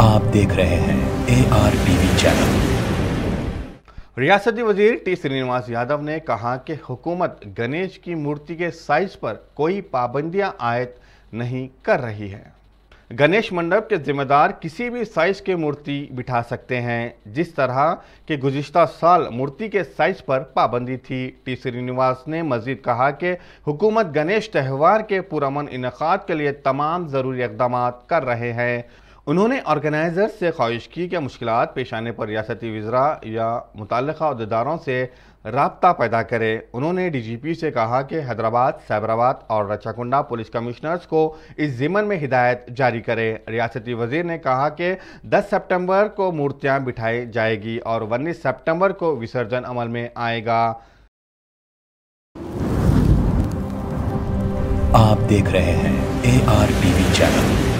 आप देख रहे हैं ए आर टीवी चैनल रियासती वजीर टी श्रीनिवास यादव ने कहा कि हुकूमत गणेश की मूर्ति के साइज पर कोई पाबंदियां आयत नहीं कर रही है गणेश मंडप के जिम्मेदार किसी भी साइज के मूर्ति बिठा सकते हैं जिस तरह के गुजशत साल मूर्ति के साइज पर पाबंदी थी टी श्रीनिवास ने मजीद कहा कि हुकूमत गणेश त्यौहार के पुरमन इनका के लिए तमाम ज़रूरी इकदाम कर रहे हैं उन्होंने ऑर्गेनाइज़र से ख्वाहिश की कि मुश्किल पेश आने पर रियाती वज्रा या मुतल अहदेदारों से रबता पैदा करें उन्होंने डी जी पी से कहा कि हैदराबाद साइबराबाद और रचाकुंडा पुलिस कमिश्नर्स को इस ज़िमन में हिदायत जारी करें रियाती वजीर ने कहा कि 10 सितंबर को मूर्तियां बिठाई जाएगी और उन्नीस सितंबर को विसर्जन अमल में आएगा आप देख रहे हैं A R T V channel